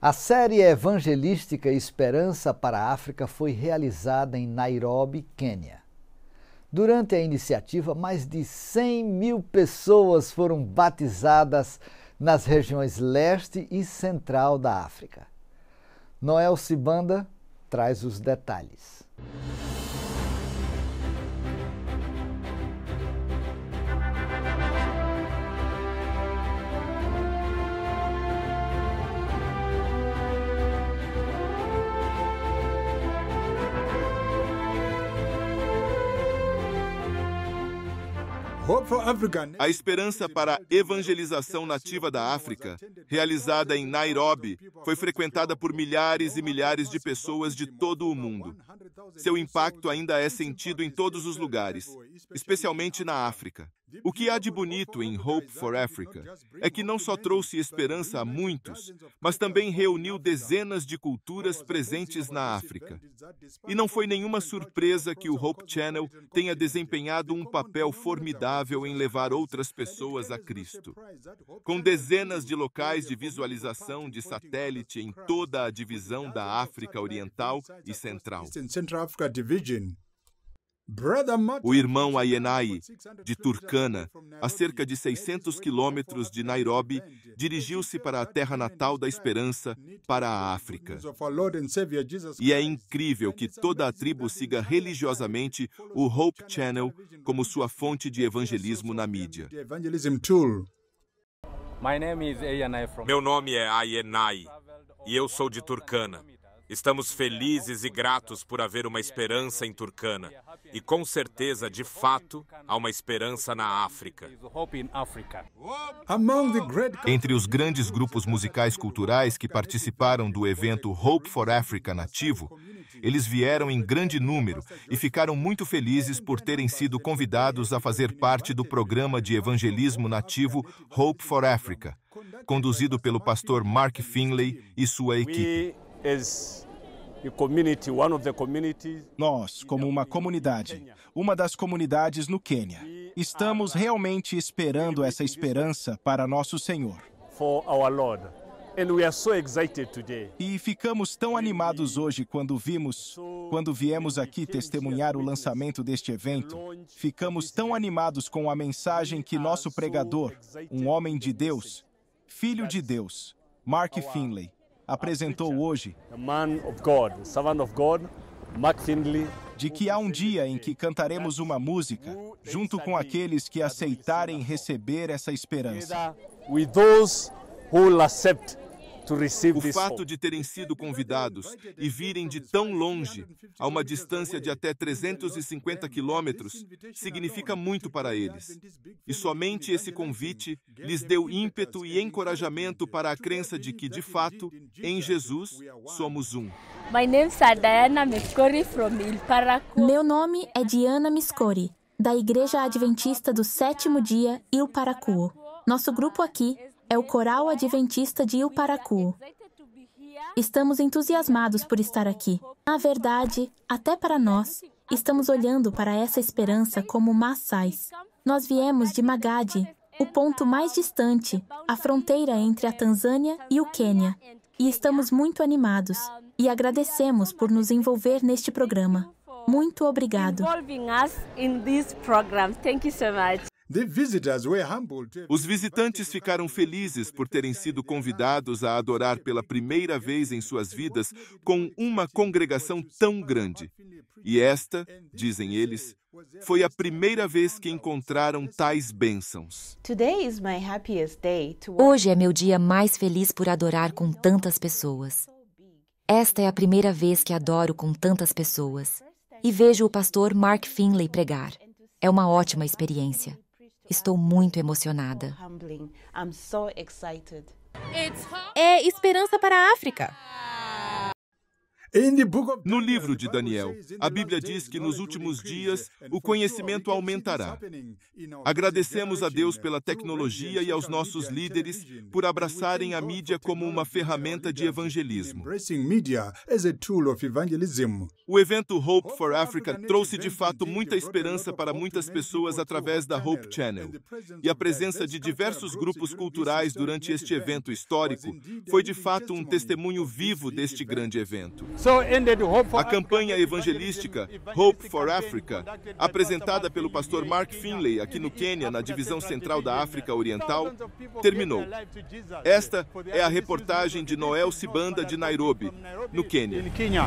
A série evangelística Esperança para a África foi realizada em Nairobi, Quênia. Durante a iniciativa, mais de 100 mil pessoas foram batizadas nas regiões leste e central da África. Noel Cibanda traz os detalhes. A Esperança para a Evangelização Nativa da África, realizada em Nairobi, foi frequentada por milhares e milhares de pessoas de todo o mundo. Seu impacto ainda é sentido em todos os lugares, especialmente na África. O que há de bonito em Hope for Africa é que não só trouxe esperança a muitos, mas também reuniu dezenas de culturas presentes na África. E não foi nenhuma surpresa que o Hope Channel tenha desempenhado um papel formidável em levar outras pessoas a Cristo. Com dezenas de locais de visualização de satélite em toda a divisão da África Oriental e Central. O irmão Ayenai, de Turcana, a cerca de 600 quilômetros de Nairobi, dirigiu-se para a terra natal da esperança, para a África. E é incrível que toda a tribo siga religiosamente o Hope Channel como sua fonte de evangelismo na mídia. Meu nome é Ayenai e eu sou de Turcana. Estamos felizes e gratos por haver uma esperança em Turcana. E com certeza, de fato, há uma esperança na África. Entre os grandes grupos musicais culturais que participaram do evento Hope for Africa nativo, eles vieram em grande número e ficaram muito felizes por terem sido convidados a fazer parte do programa de evangelismo nativo Hope for Africa, conduzido pelo pastor Mark Finley e sua equipe as nós, como uma comunidade, uma das comunidades no Quênia, estamos realmente esperando essa esperança para nosso Senhor. E ficamos tão animados hoje quando vimos, quando viemos aqui testemunhar o lançamento deste evento, ficamos tão animados com a mensagem que nosso pregador, um homem de Deus, filho de Deus, Mark Finley, apresentou hoje de que há um dia em que cantaremos uma música junto com aqueles que aceitarem receber essa esperança. O fato de terem sido convidados e virem de tão longe, a uma distância de até 350 quilômetros, significa muito para eles. E somente esse convite lhes deu ímpeto e encorajamento para a crença de que, de fato, em Jesus somos um. Meu nome é Diana Miscori, da Igreja Adventista do Sétimo Dia, Il Paracuo. Nosso grupo aqui é o Coral Adventista de Uparacu. Estamos entusiasmados por estar aqui. Na verdade, até para nós, estamos olhando para essa esperança como maçãs. Nós viemos de Magadi, o ponto mais distante, a fronteira entre a Tanzânia e o Quênia, e estamos muito animados e agradecemos por nos envolver neste programa. Muito obrigado. Os visitantes ficaram felizes por terem sido convidados a adorar pela primeira vez em suas vidas com uma congregação tão grande. E esta, dizem eles, foi a primeira vez que encontraram tais bênçãos. Hoje é meu dia mais feliz por adorar com tantas pessoas. Esta é a primeira vez que adoro com tantas pessoas. E vejo o pastor Mark Finley pregar. É uma ótima experiência. Estou muito emocionada. É esperança para a África. No livro de Daniel, a Bíblia diz que nos últimos dias o conhecimento aumentará. Agradecemos a Deus pela tecnologia e aos nossos líderes por abraçarem a mídia como uma ferramenta de evangelismo. O evento Hope for Africa trouxe de fato muita esperança para muitas pessoas através da Hope Channel. E a presença de diversos grupos culturais durante este evento histórico foi de fato um testemunho vivo deste grande evento. A campanha evangelística Hope for Africa, apresentada pelo pastor Mark Finley aqui no Quênia, na divisão central da África Oriental, terminou. Esta é a reportagem de Noel Sibanda de Nairobi, no Quênia.